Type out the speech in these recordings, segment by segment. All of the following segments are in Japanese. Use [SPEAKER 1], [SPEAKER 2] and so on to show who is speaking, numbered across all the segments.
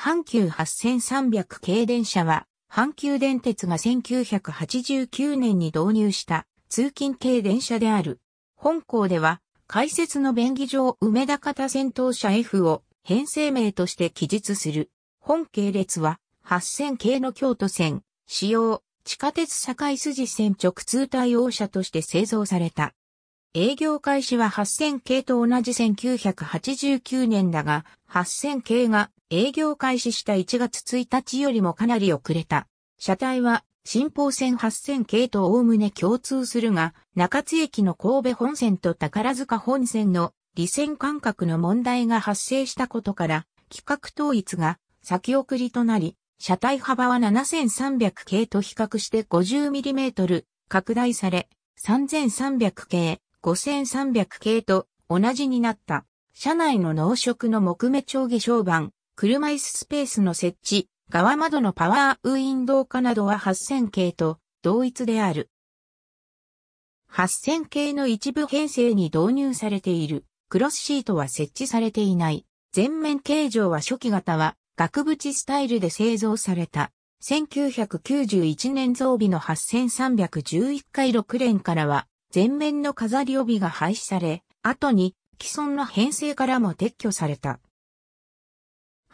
[SPEAKER 1] 阪急8300系電車は、阪急電鉄が1989年に導入した通勤系電車である。本校では、開設の便宜上梅田方先頭車 F を編成名として記述する。本系列は、8000系の京都線、使用、地下鉄堺筋線直通対応車として製造された。営業開始は8000系と同じ1989年だが、8000系が営業開始した1月1日よりもかなり遅れた。車体は新宝線8000系と概ね共通するが、中津駅の神戸本線と宝塚本線の離線間隔の問題が発生したことから、規格統一が先送りとなり、車体幅は7300系と比較して 50mm 拡大され、3300系、5300系と同じになった。車内の濃色の木目調下粧板、車椅子スペースの設置、側窓のパワーウィンドウ化などは8000系と同一である。8000系の一部編成に導入されている。クロスシートは設置されていない。全面形状は初期型は額縁スタイルで製造された。1991年増備の8311回6連からは前面の飾り帯が廃止され、後に既存の編成からも撤去された。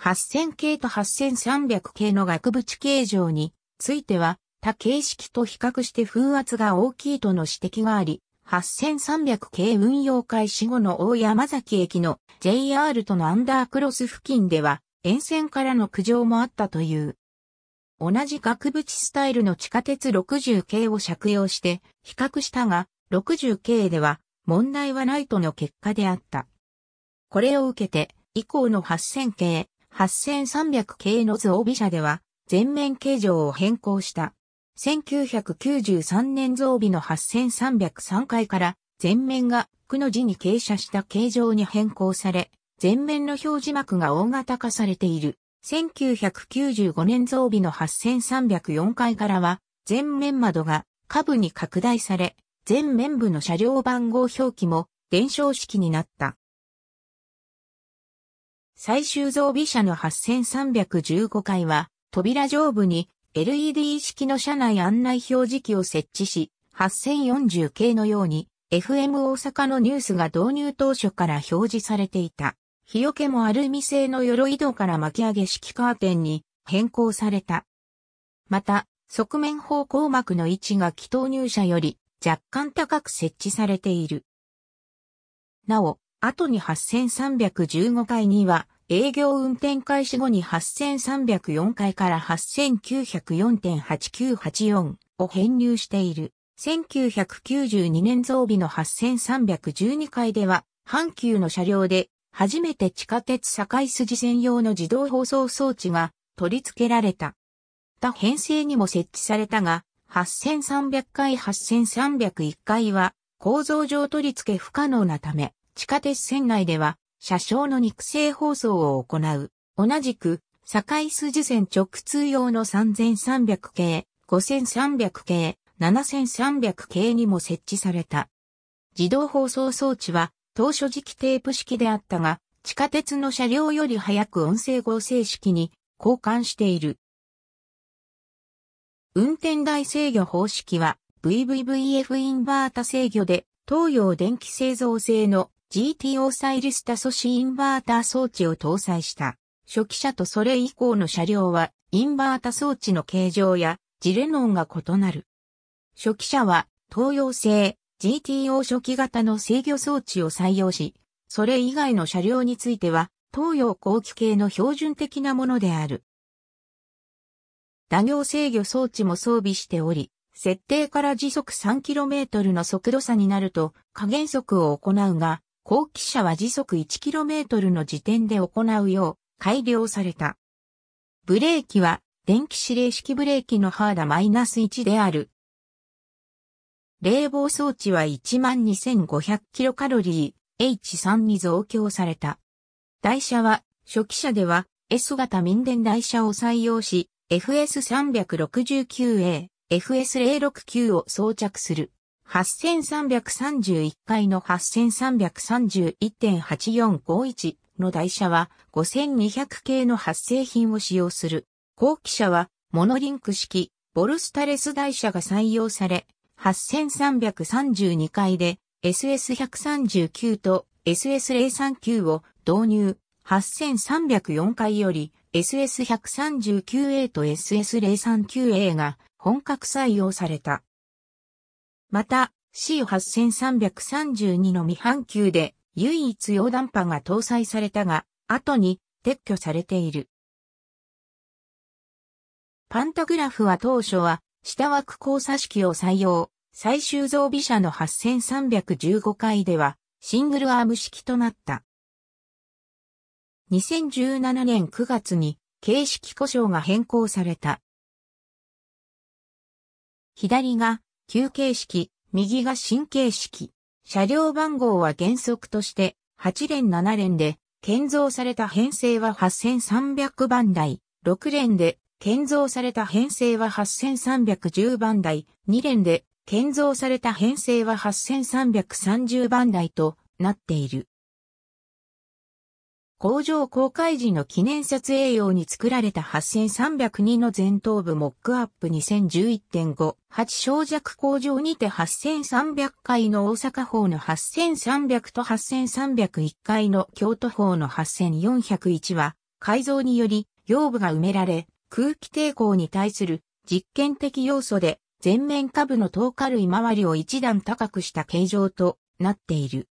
[SPEAKER 1] 8000系と8300系の額縁形状については、他形式と比較して風圧が大きいとの指摘があり、8300系運用開始後の大山崎駅の JR とのアンダークロス付近では、沿線からの苦情もあったという。同じ額縁スタイルの地下鉄60系を借用して比較したが、60系では問題はないとの結果であった。これを受けて、以降の8000系、8300系の図備車では、全面形状を変更した。1993年増備の8303回から前面が区の字に傾斜した形状に変更され、前面の表示幕が大型化されている。1995年増備の8304回からは、全面窓が下部に拡大され、全面部の車両番号表記も伝承式になった。最終造備車の8315階は、扉上部に LED 式の車内案内表示器を設置し、8040系のように FM 大阪のニュースが導入当初から表示されていた。日よけもアルミ製の鎧戸から巻き上げ式カーテンに変更された。また、側面方向膜の位置が気投入車より若干高く設置されている。なお、後に8315回には、営業運転開始後に8304回から8904.8984を編入している。1992年増備の8312回では、阪急の車両で初めて地下鉄堺筋専用の自動放送装置が取り付けられた。他編成にも設置されたが、8300回8301回は構造上取り付け不可能なため、地下鉄線内では車掌の肉声放送を行う。同じく、境筋線直通用の3300系、5300系、7300系にも設置された。自動放送装置は当初時期テープ式であったが、地下鉄の車両より早く音声合成式に交換している。運転台制御方式は VVVF インバータ制御で東洋電気製造製の GTO サイリスタ素子インバータ装置を搭載した。初期車とそれ以降の車両はインバータ装置の形状やジレノンが異なる。初期車は東洋製 GTO 初期型の制御装置を採用し、それ以外の車両については東洋後期系の標準的なものである。螺行制御装置も装備しており、設定から時速 3km の速度差になると加減速を行うが、後期車は時速 1km の時点で行うよう改良された。ブレーキは電気指令式ブレーキのハーダ -1 である。冷房装置は 12,500kcal H3 に増強された。台車は初期車では S 型民電台車を採用し、FS369A、FS069 を装着する。8331回の8331.8451の台車は5200系の発生品を使用する。後期車はモノリンク式ボルスタレス台車が採用され、8332回で SS139 と SS039 を導入。8304回より SS139A と SS039A が本格採用された。また、C8332 の未半球で唯一溶断波が搭載されたが、後に撤去されている。パンタグラフは当初は下枠交差式を採用、最終増備車の8315回ではシングルアーム式となった。2017年9月に形式故障が変更された。左が旧形式、右が新形式。車両番号は原則として8連7連で建造された編成は8300番台、6連で建造された編成は8310番台、2連で建造された編成は8330番台となっている。工場公開時の記念撮影用に作られた8302の前頭部モックアップ2011.5、8小弱工場にて8300回の大阪方の8300と8301回の京都方の8401は、改造により、腰部が埋められ、空気抵抗に対する実験的要素で、全面下部の透過類周りを一段高くした形状となっている。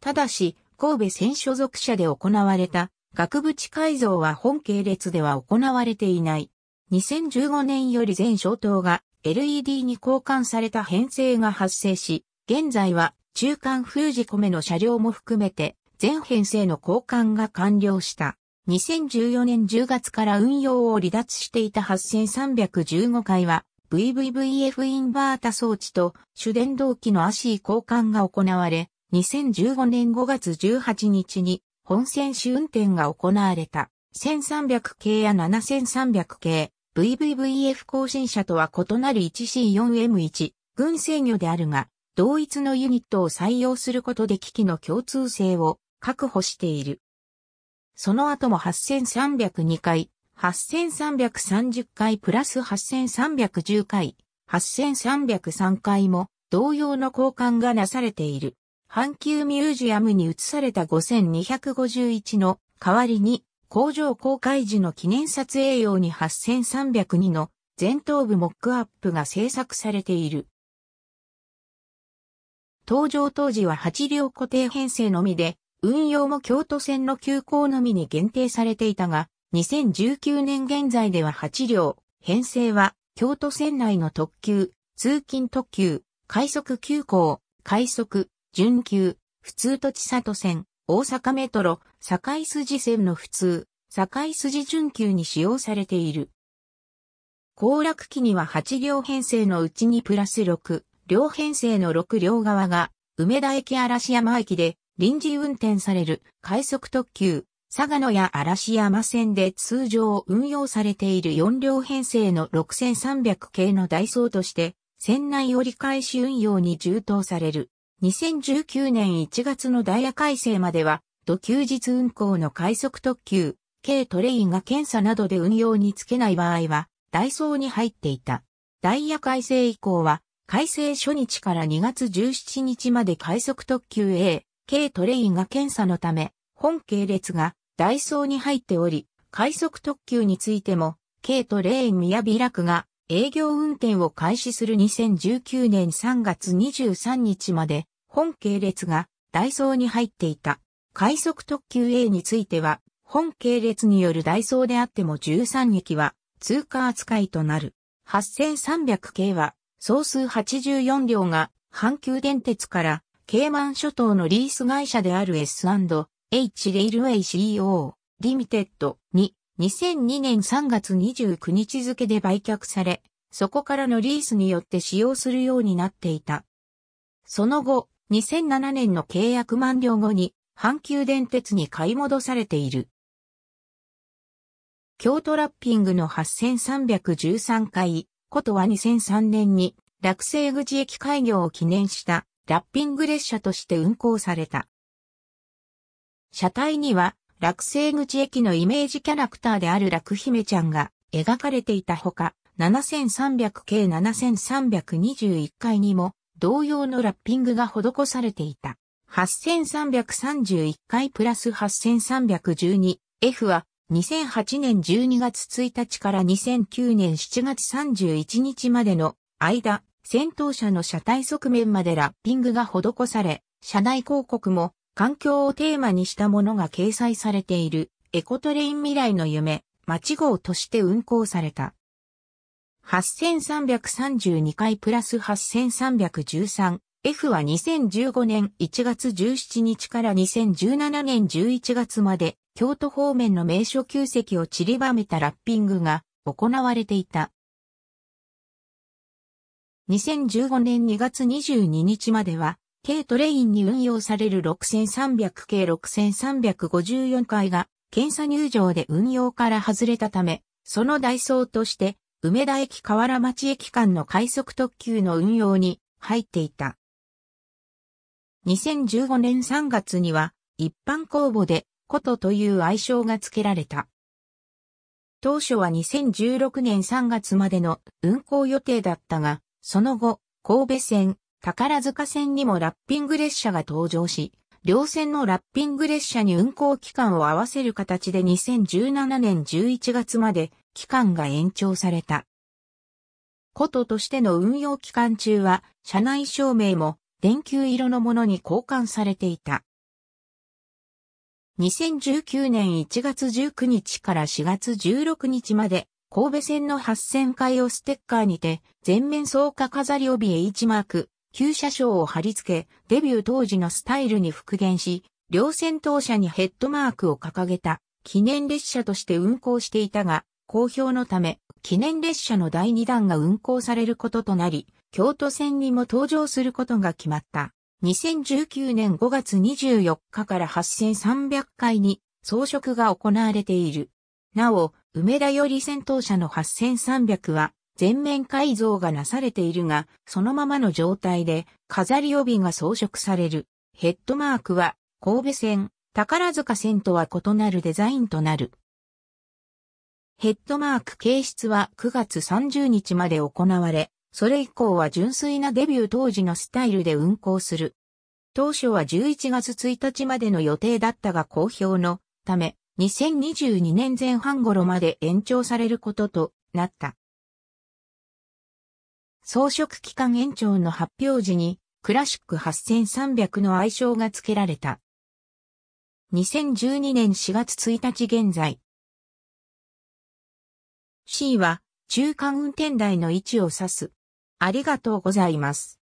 [SPEAKER 1] ただし、神戸戦所属者で行われた額縁改造は本系列では行われていない。2015年より全消灯が LED に交換された編成が発生し、現在は中間封じ込めの車両も含めて全編成の交換が完了した。2014年10月から運用を離脱していた8315回は VVVF インバータ装置と主電動機のアシー交換が行われ、2015年5月18日に本選手運転が行われた1300系や7300系 VVVF 更新車とは異なる 1C4M1 軍制御であるが同一のユニットを採用することで機器の共通性を確保している。その後も8302回、8330回プラス8310回、8303回も同様の交換がなされている。阪急ミュージアムに移された5251の代わりに工場公開時の記念撮影用に8302の前頭部モックアップが制作されている。登場当時は8両固定編成のみで、運用も京都線の急行のみに限定されていたが、2019年現在では8両、編成は京都線内の特急、通勤特急、快速急行、快速、準急、普通と千里線、大阪メトロ、堺筋線の普通、堺筋準急に使用されている。行楽期には8両編成のうちにプラス6、両編成の6両側が、梅田駅嵐山駅で臨時運転される快速特急、佐賀野や嵐山線で通常運用されている4両編成の6300系のダイソーとして、船内折り返し運用に充当される。2019年1月のダイヤ改正までは、土休日運行の快速特急、軽トレインが検査などで運用につけない場合は、ダイソーに入っていた。ダイヤ改正以降は、改正初日から2月17日まで快速特急 A、軽トレインが検査のため、本系列がダイソーに入っており、快速特急についても、軽トレイン宮ビ楽が営業運転を開始する2019年3月23日まで、本系列がダイソーに入っていた。快速特急 A については、本系列によるダイソーであっても13駅は通過扱いとなる。8300系は、総数84両が阪急電鉄からケイマン諸島のリース会社である S&H レイルウェイ CEO リミテッドに2002年3月29日付で売却され、そこからのリースによって使用するようになっていた。その後、2007年の契約満了後に阪急電鉄に買い戻されている。京都ラッピングの8313回、ことは2003年に落成口駅開業を記念したラッピング列車として運行された。車体には落成口駅のイメージキャラクターである楽姫ちゃんが描かれていたほか、7300系7321回にも同様のラッピングが施されていた。8331回プラス 8312F は2008年12月1日から2009年7月31日までの間、戦闘車の車体側面までラッピングが施され、車内広告も環境をテーマにしたものが掲載されているエコトレイン未来の夢、町号として運行された。8332回プラス 8313F は2015年1月17日から2017年11月まで京都方面の名所旧跡を散りばめたラッピングが行われていた。2015年2月22日までは、軽トレインに運用される6300 k 6354回が検査入場で運用から外れたため、その代走として梅田駅河原町駅間の快速特急の運用に入っていた。2015年3月には一般公募でことという愛称が付けられた。当初は2016年3月までの運行予定だったが、その後、神戸線、宝塚線にもラッピング列車が登場し、両線のラッピング列車に運行期間を合わせる形で2017年11月まで期間が延長された。こととしての運用期間中は、車内照明も電球色のものに交換されていた。2019年1月19日から4月16日まで、神戸線の8000回をステッカーにて、全面草加飾り帯 H マーク、旧車掌を貼り付け、デビュー当時のスタイルに復元し、両線当車にヘッドマークを掲げた、記念列車として運行していたが、公表のため、記念列車の第2弾が運行されることとなり、京都線にも登場することが決まった。2019年5月24日から8300回に装飾が行われている。なお、梅田より戦闘車の8300は全面改造がなされているが、そのままの状態で飾り帯が装飾される。ヘッドマークは神戸線、宝塚線とは異なるデザインとなる。ヘッドマーク形質は9月30日まで行われ、それ以降は純粋なデビュー当時のスタイルで運行する。当初は11月1日までの予定だったが好評のため、2022年前半頃まで延長されることとなった。装飾期間延長の発表時に、クラシック8300の愛称が付けられた。2012年4月1日現在、C は中間運転台の位置を指す。ありがとうございます。